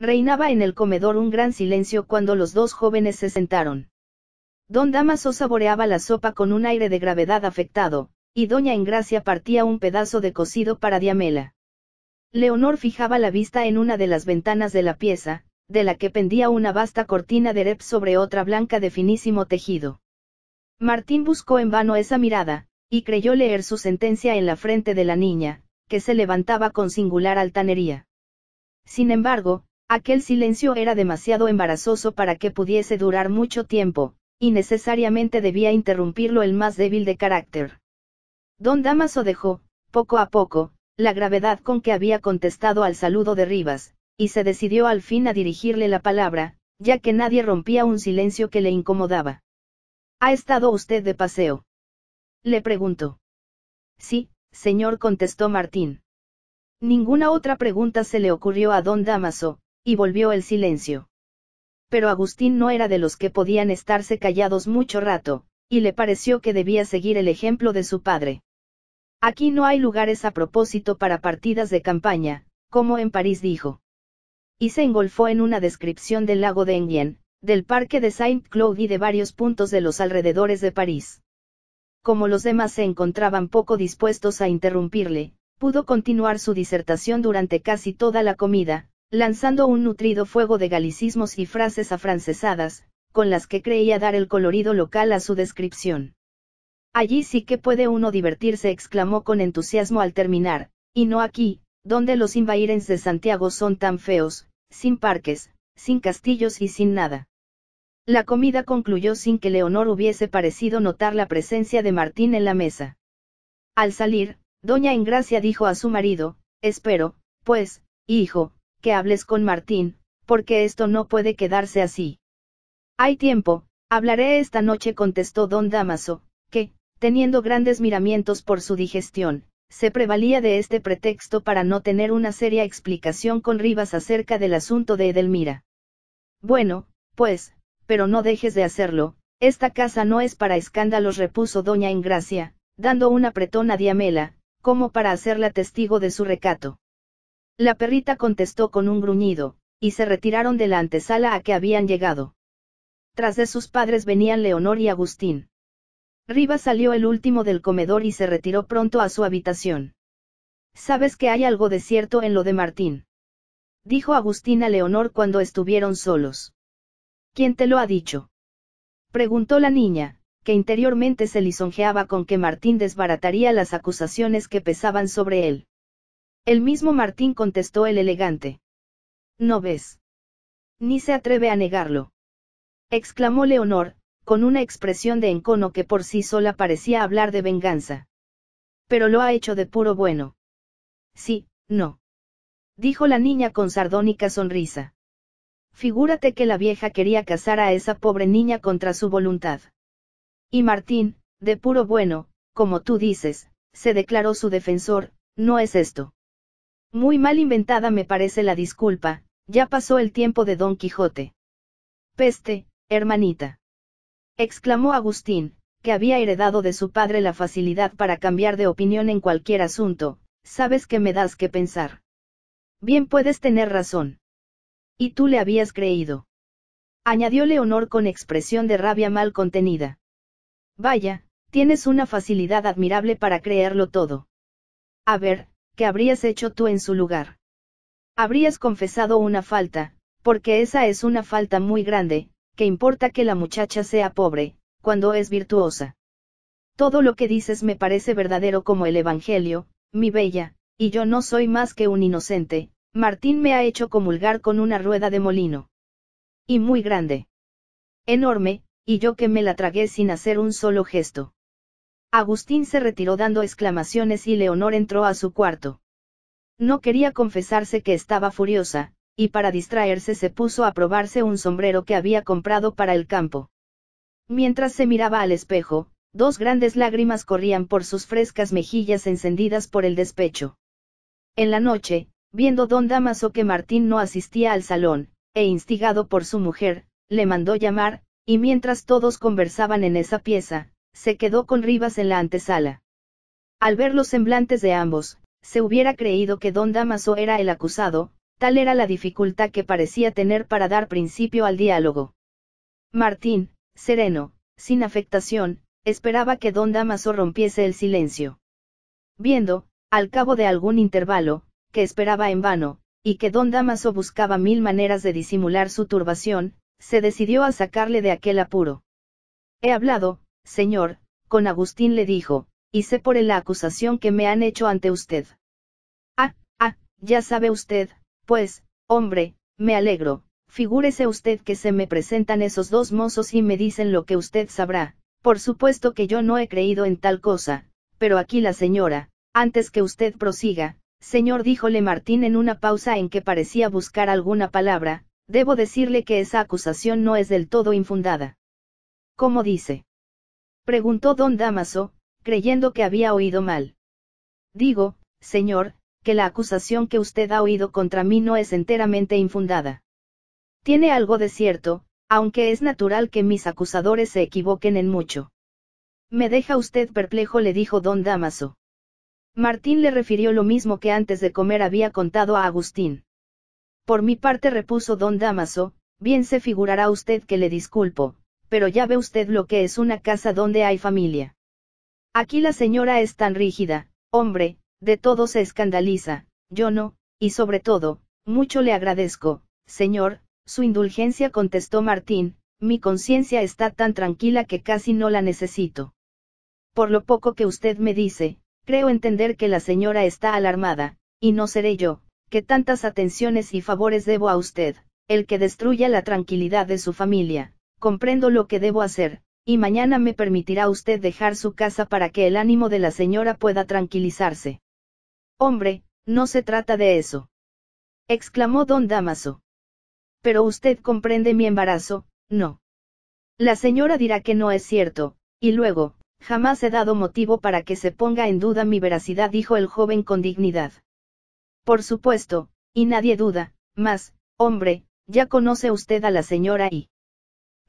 Reinaba en el comedor un gran silencio cuando los dos jóvenes se sentaron. Don Damaso saboreaba la sopa con un aire de gravedad afectado, y doña Engracia partía un pedazo de cocido para Diamela. Leonor fijaba la vista en una de las ventanas de la pieza, de la que pendía una vasta cortina de rep sobre otra blanca de finísimo tejido. Martín buscó en vano esa mirada, y creyó leer su sentencia en la frente de la niña, que se levantaba con singular altanería. Sin embargo, Aquel silencio era demasiado embarazoso para que pudiese durar mucho tiempo, y necesariamente debía interrumpirlo el más débil de carácter. Don Damaso dejó, poco a poco, la gravedad con que había contestado al saludo de Rivas, y se decidió al fin a dirigirle la palabra, ya que nadie rompía un silencio que le incomodaba. ¿Ha estado usted de paseo? Le preguntó. Sí, señor, contestó Martín. Ninguna otra pregunta se le ocurrió a don Damaso, y volvió el silencio. Pero Agustín no era de los que podían estarse callados mucho rato, y le pareció que debía seguir el ejemplo de su padre. Aquí no hay lugares a propósito para partidas de campaña, como en París dijo. Y se engolfó en una descripción del lago de Enghien, del parque de Saint-Claude y de varios puntos de los alrededores de París. Como los demás se encontraban poco dispuestos a interrumpirle, pudo continuar su disertación durante casi toda la comida, lanzando un nutrido fuego de galicismos y frases afrancesadas, con las que creía dar el colorido local a su descripción. Allí sí que puede uno divertirse, exclamó con entusiasmo al terminar, y no aquí, donde los invairens de Santiago son tan feos, sin parques, sin castillos y sin nada. La comida concluyó sin que Leonor hubiese parecido notar la presencia de Martín en la mesa. Al salir, doña Engracia dijo a su marido, espero, pues, hijo, que hables con Martín, porque esto no puede quedarse así. Hay tiempo, hablaré esta noche, contestó don Damaso, que, teniendo grandes miramientos por su digestión, se prevalía de este pretexto para no tener una seria explicación con Rivas acerca del asunto de Edelmira. Bueno, pues, pero no dejes de hacerlo, esta casa no es para escándalos, repuso doña Ingracia, dando un apretón a Diamela, como para hacerla testigo de su recato. La perrita contestó con un gruñido, y se retiraron de la antesala a que habían llegado. Tras de sus padres venían Leonor y Agustín. Rivas salió el último del comedor y se retiró pronto a su habitación. Sabes que hay algo de cierto en lo de Martín. Dijo Agustín a Leonor cuando estuvieron solos. ¿Quién te lo ha dicho? Preguntó la niña, que interiormente se lisonjeaba con que Martín desbarataría las acusaciones que pesaban sobre él. El mismo Martín contestó el elegante. No ves. Ni se atreve a negarlo. Exclamó Leonor, con una expresión de encono que por sí sola parecía hablar de venganza. Pero lo ha hecho de puro bueno. Sí, no. Dijo la niña con sardónica sonrisa. Figúrate que la vieja quería casar a esa pobre niña contra su voluntad. Y Martín, de puro bueno, como tú dices, se declaró su defensor, no es esto. Muy mal inventada me parece la disculpa, ya pasó el tiempo de Don Quijote. Peste, hermanita. exclamó Agustín, que había heredado de su padre la facilidad para cambiar de opinión en cualquier asunto, sabes que me das que pensar. Bien puedes tener razón. Y tú le habías creído. Añadió Leonor con expresión de rabia mal contenida. Vaya, tienes una facilidad admirable para creerlo todo. A ver, ¿qué habrías hecho tú en su lugar? Habrías confesado una falta, porque esa es una falta muy grande, que importa que la muchacha sea pobre, cuando es virtuosa. Todo lo que dices me parece verdadero como el Evangelio, mi bella, y yo no soy más que un inocente, Martín me ha hecho comulgar con una rueda de molino. Y muy grande. Enorme, y yo que me la tragué sin hacer un solo gesto. Agustín se retiró dando exclamaciones y Leonor entró a su cuarto. No quería confesarse que estaba furiosa, y para distraerse se puso a probarse un sombrero que había comprado para el campo. Mientras se miraba al espejo, dos grandes lágrimas corrían por sus frescas mejillas encendidas por el despecho. En la noche, viendo don Damaso que Martín no asistía al salón, e instigado por su mujer, le mandó llamar, y mientras todos conversaban en esa pieza, se quedó con Rivas en la antesala. Al ver los semblantes de ambos, se hubiera creído que don Damaso era el acusado, tal era la dificultad que parecía tener para dar principio al diálogo. Martín, sereno, sin afectación, esperaba que don Damaso rompiese el silencio. Viendo, al cabo de algún intervalo, que esperaba en vano, y que don Damaso buscaba mil maneras de disimular su turbación, se decidió a sacarle de aquel apuro. He hablado, señor, con Agustín le dijo, y sé por la acusación que me han hecho ante usted. Ah, ah, ya sabe usted, pues, hombre, me alegro, figúrese usted que se me presentan esos dos mozos y me dicen lo que usted sabrá, por supuesto que yo no he creído en tal cosa, pero aquí la señora, antes que usted prosiga, señor díjole Martín en una pausa en que parecía buscar alguna palabra, debo decirle que esa acusación no es del todo infundada. ¿Cómo dice? Preguntó don Damaso, creyendo que había oído mal. Digo, señor, que la acusación que usted ha oído contra mí no es enteramente infundada. Tiene algo de cierto, aunque es natural que mis acusadores se equivoquen en mucho. Me deja usted perplejo, le dijo don Damaso. Martín le refirió lo mismo que antes de comer había contado a Agustín. Por mi parte repuso don Damaso, bien se figurará usted que le disculpo, pero ya ve usted lo que es una casa donde hay familia. Aquí la señora es tan rígida, hombre, de todo se escandaliza, yo no, y sobre todo, mucho le agradezco, señor, su indulgencia contestó Martín, mi conciencia está tan tranquila que casi no la necesito. Por lo poco que usted me dice, creo entender que la señora está alarmada, y no seré yo, que tantas atenciones y favores debo a usted, el que destruya la tranquilidad de su familia, comprendo lo que debo hacer, y mañana me permitirá usted dejar su casa para que el ánimo de la señora pueda tranquilizarse. Hombre, no se trata de eso. exclamó don Damaso. Pero usted comprende mi embarazo, no. La señora dirá que no es cierto, y luego, jamás he dado motivo para que se ponga en duda mi veracidad, dijo el joven con dignidad. Por supuesto, y nadie duda, mas, hombre, ya conoce usted a la señora y...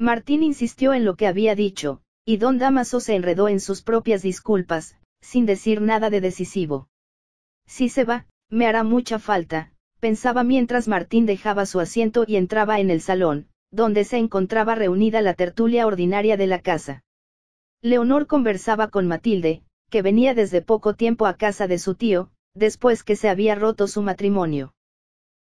Martín insistió en lo que había dicho, y don Damaso se enredó en sus propias disculpas, sin decir nada de decisivo. Si se va, me hará mucha falta, pensaba mientras Martín dejaba su asiento y entraba en el salón, donde se encontraba reunida la tertulia ordinaria de la casa. Leonor conversaba con Matilde, que venía desde poco tiempo a casa de su tío, después que se había roto su matrimonio.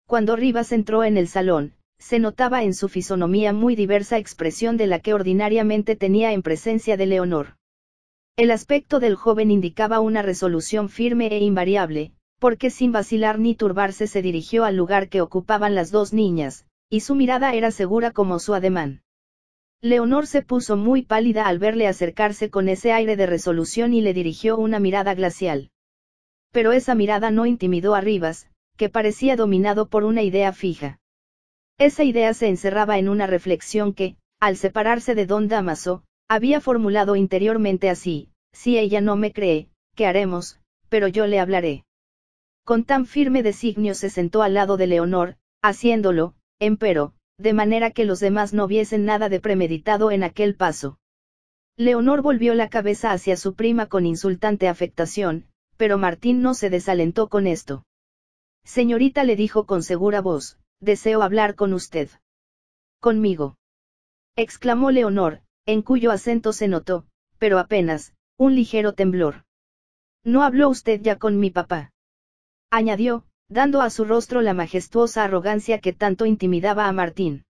Cuando Rivas entró en el salón, se notaba en su fisonomía muy diversa expresión de la que ordinariamente tenía en presencia de Leonor. El aspecto del joven indicaba una resolución firme e invariable, porque sin vacilar ni turbarse se dirigió al lugar que ocupaban las dos niñas, y su mirada era segura como su ademán. Leonor se puso muy pálida al verle acercarse con ese aire de resolución y le dirigió una mirada glacial. Pero esa mirada no intimidó a Rivas, que parecía dominado por una idea fija. Esa idea se encerraba en una reflexión que, al separarse de don Damaso, había formulado interiormente así, si ella no me cree, ¿qué haremos? Pero yo le hablaré. Con tan firme designio se sentó al lado de Leonor, haciéndolo, empero, de manera que los demás no viesen nada de premeditado en aquel paso. Leonor volvió la cabeza hacia su prima con insultante afectación, pero Martín no se desalentó con esto. Señorita le dijo con segura voz, deseo hablar con usted. Conmigo. exclamó Leonor, en cuyo acento se notó, pero apenas, un ligero temblor. No habló usted ya con mi papá. añadió, dando a su rostro la majestuosa arrogancia que tanto intimidaba a Martín.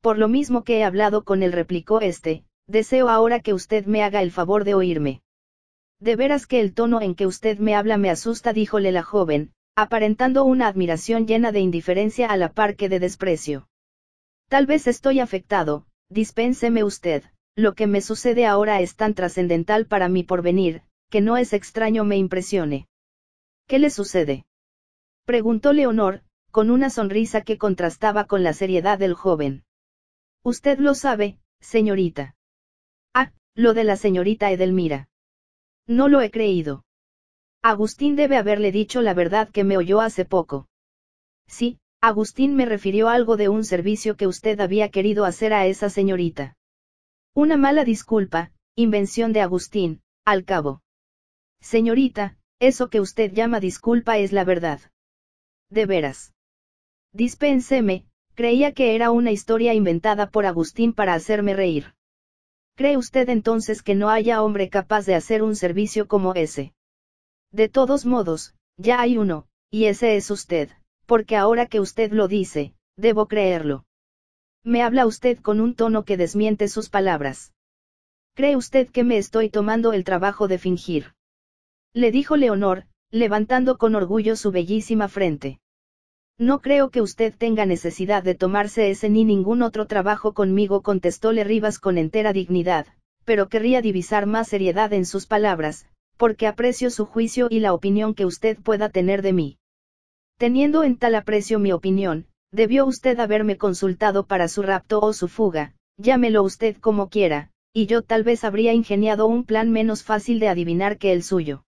Por lo mismo que he hablado con él, replicó este, deseo ahora que usted me haga el favor de oírme. De veras que el tono en que usted me habla me asusta, díjole la joven, aparentando una admiración llena de indiferencia a la par que de desprecio. Tal vez estoy afectado, dispénseme usted, lo que me sucede ahora es tan trascendental para mi porvenir, que no es extraño me impresione. ¿Qué le sucede? preguntó Leonor, con una sonrisa que contrastaba con la seriedad del joven. Usted lo sabe, señorita. Ah, lo de la señorita Edelmira. No lo he creído. Agustín debe haberle dicho la verdad que me oyó hace poco. Sí, Agustín me refirió algo de un servicio que usted había querido hacer a esa señorita. Una mala disculpa, invención de Agustín, al cabo. Señorita, eso que usted llama disculpa es la verdad. De veras. Dispénseme, creía que era una historia inventada por Agustín para hacerme reír. ¿Cree usted entonces que no haya hombre capaz de hacer un servicio como ese? De todos modos, ya hay uno, y ese es usted, porque ahora que usted lo dice, debo creerlo. Me habla usted con un tono que desmiente sus palabras. ¿Cree usted que me estoy tomando el trabajo de fingir? Le dijo Leonor, levantando con orgullo su bellísima frente. No creo que usted tenga necesidad de tomarse ese ni ningún otro trabajo conmigo, contestó Le Rivas con entera dignidad, pero querría divisar más seriedad en sus palabras, porque aprecio su juicio y la opinión que usted pueda tener de mí. Teniendo en tal aprecio mi opinión, debió usted haberme consultado para su rapto o su fuga, llámelo usted como quiera, y yo tal vez habría ingeniado un plan menos fácil de adivinar que el suyo.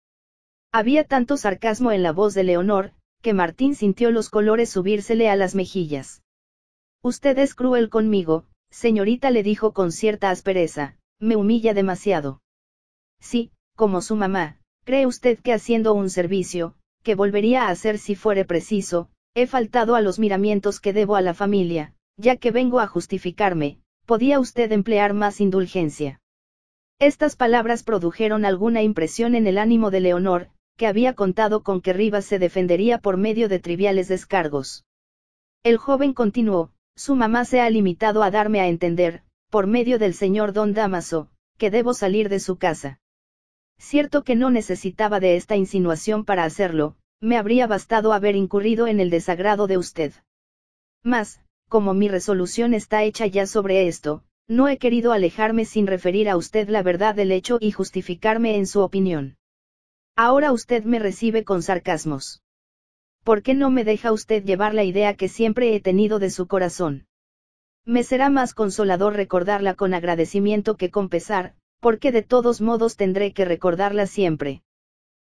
Había tanto sarcasmo en la voz de Leonor, que Martín sintió los colores subírsele a las mejillas. Usted es cruel conmigo, señorita le dijo con cierta aspereza, me humilla demasiado. Sí, como su mamá, ¿cree usted que haciendo un servicio, que volvería a hacer si fuere preciso, he faltado a los miramientos que debo a la familia, ya que vengo a justificarme, podía usted emplear más indulgencia? Estas palabras produjeron alguna impresión en el ánimo de Leonor, que había contado con que Rivas se defendería por medio de triviales descargos. El joven continuó, su mamá se ha limitado a darme a entender, por medio del señor don Damaso, que debo salir de su casa. Cierto que no necesitaba de esta insinuación para hacerlo, me habría bastado haber incurrido en el desagrado de usted. Mas, como mi resolución está hecha ya sobre esto, no he querido alejarme sin referir a usted la verdad del hecho y justificarme en su opinión. Ahora usted me recibe con sarcasmos. ¿Por qué no me deja usted llevar la idea que siempre he tenido de su corazón? Me será más consolador recordarla con agradecimiento que con pesar, porque de todos modos tendré que recordarla siempre.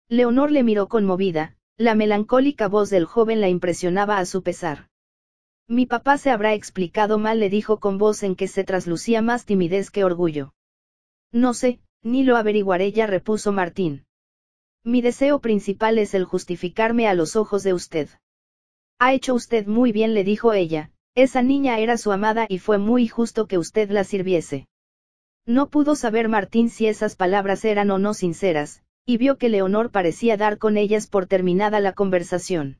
Leonor le miró conmovida, la melancólica voz del joven la impresionaba a su pesar. Mi papá se habrá explicado mal, le dijo con voz en que se traslucía más timidez que orgullo. No sé, ni lo averiguaré ya, repuso Martín. Mi deseo principal es el justificarme a los ojos de usted. Ha hecho usted muy bien, le dijo ella, esa niña era su amada y fue muy justo que usted la sirviese. No pudo saber Martín si esas palabras eran o no sinceras, y vio que Leonor parecía dar con ellas por terminada la conversación.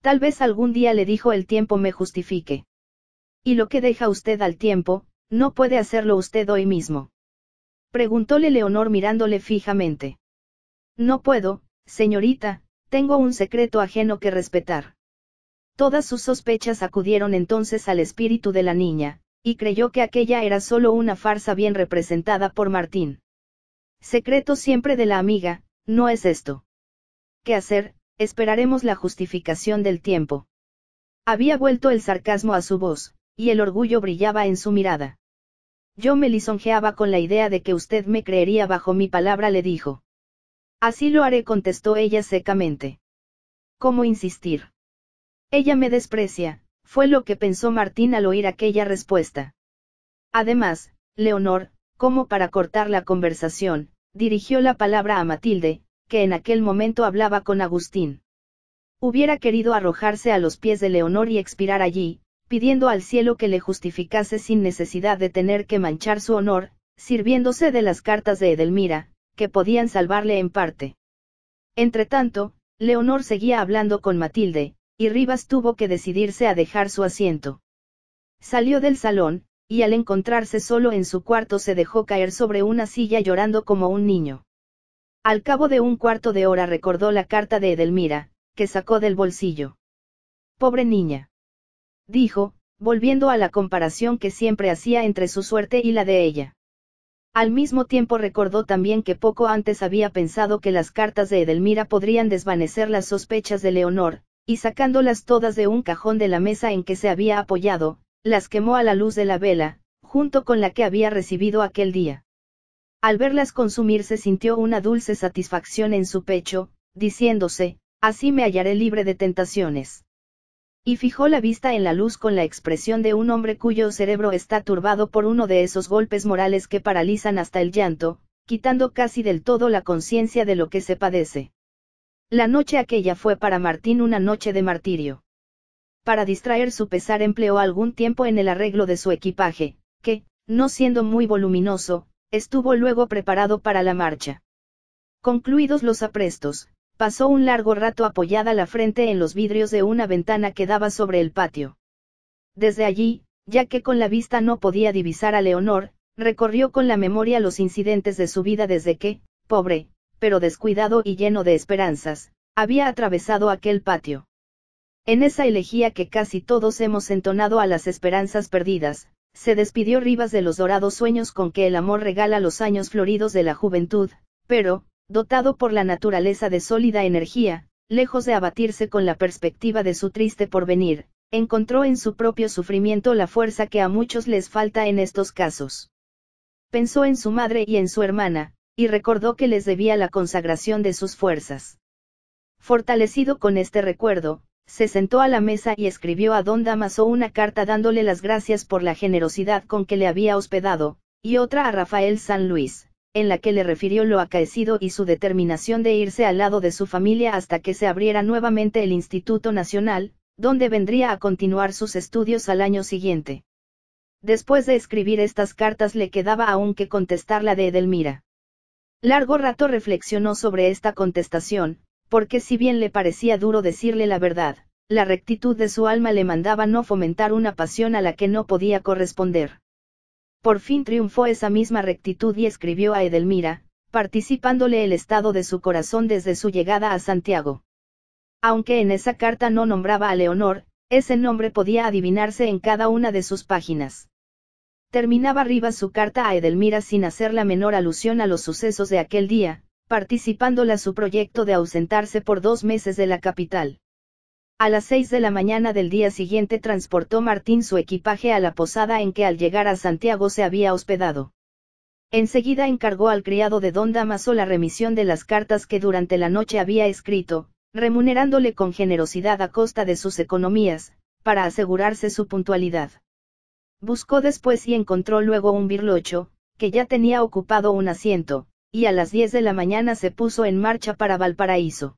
Tal vez algún día le dijo el tiempo me justifique. ¿Y lo que deja usted al tiempo, no puede hacerlo usted hoy mismo? Preguntóle Leonor mirándole fijamente. No puedo, señorita, tengo un secreto ajeno que respetar. Todas sus sospechas acudieron entonces al espíritu de la niña, y creyó que aquella era solo una farsa bien representada por Martín. Secreto siempre de la amiga, no es esto. ¿Qué hacer? Esperaremos la justificación del tiempo. Había vuelto el sarcasmo a su voz, y el orgullo brillaba en su mirada. Yo me lisonjeaba con la idea de que usted me creería bajo mi palabra, le dijo. Así lo haré, contestó ella secamente. ¿Cómo insistir? Ella me desprecia, fue lo que pensó Martín al oír aquella respuesta. Además, Leonor, como para cortar la conversación, dirigió la palabra a Matilde, que en aquel momento hablaba con Agustín. Hubiera querido arrojarse a los pies de Leonor y expirar allí, pidiendo al cielo que le justificase sin necesidad de tener que manchar su honor, sirviéndose de las cartas de Edelmira, que podían salvarle en parte. Entretanto, Leonor seguía hablando con Matilde, y Rivas tuvo que decidirse a dejar su asiento. Salió del salón, y al encontrarse solo en su cuarto se dejó caer sobre una silla llorando como un niño. Al cabo de un cuarto de hora recordó la carta de Edelmira, que sacó del bolsillo. Pobre niña. Dijo, volviendo a la comparación que siempre hacía entre su suerte y la de ella. Al mismo tiempo recordó también que poco antes había pensado que las cartas de Edelmira podrían desvanecer las sospechas de Leonor, y sacándolas todas de un cajón de la mesa en que se había apoyado, las quemó a la luz de la vela, junto con la que había recibido aquel día. Al verlas consumirse sintió una dulce satisfacción en su pecho, diciéndose, así me hallaré libre de tentaciones. Y fijó la vista en la luz con la expresión de un hombre cuyo cerebro está turbado por uno de esos golpes morales que paralizan hasta el llanto, quitando casi del todo la conciencia de lo que se padece. La noche aquella fue para Martín una noche de martirio. Para distraer su pesar empleó algún tiempo en el arreglo de su equipaje, que, no siendo muy voluminoso, estuvo luego preparado para la marcha. Concluidos los aprestos, pasó un largo rato apoyada la frente en los vidrios de una ventana que daba sobre el patio. Desde allí, ya que con la vista no podía divisar a Leonor, recorrió con la memoria los incidentes de su vida desde que, pobre, pero descuidado y lleno de esperanzas, había atravesado aquel patio. En esa elegía que casi todos hemos entonado a las esperanzas perdidas, se despidió Rivas de los dorados sueños con que el amor regala los años floridos de la juventud, pero, dotado por la naturaleza de sólida energía, lejos de abatirse con la perspectiva de su triste porvenir, encontró en su propio sufrimiento la fuerza que a muchos les falta en estos casos. Pensó en su madre y en su hermana, y recordó que les debía la consagración de sus fuerzas. Fortalecido con este recuerdo, se sentó a la mesa y escribió a don Damaso una carta dándole las gracias por la generosidad con que le había hospedado, y otra a Rafael San Luis, en la que le refirió lo acaecido y su determinación de irse al lado de su familia hasta que se abriera nuevamente el Instituto Nacional, donde vendría a continuar sus estudios al año siguiente. Después de escribir estas cartas le quedaba aún que contestar la de Edelmira. Largo rato reflexionó sobre esta contestación, porque si bien le parecía duro decirle la verdad, la rectitud de su alma le mandaba no fomentar una pasión a la que no podía corresponder. Por fin triunfó esa misma rectitud y escribió a Edelmira, participándole el estado de su corazón desde su llegada a Santiago. Aunque en esa carta no nombraba a Leonor, ese nombre podía adivinarse en cada una de sus páginas. Terminaba arriba su carta a Edelmira sin hacer la menor alusión a los sucesos de aquel día, participándola su proyecto de ausentarse por dos meses de la capital. A las seis de la mañana del día siguiente transportó Martín su equipaje a la posada en que al llegar a Santiago se había hospedado. Enseguida encargó al criado de don Damaso la remisión de las cartas que durante la noche había escrito, remunerándole con generosidad a costa de sus economías, para asegurarse su puntualidad. Buscó después y encontró luego un birlocho, que ya tenía ocupado un asiento, y a las 10 de la mañana se puso en marcha para Valparaíso.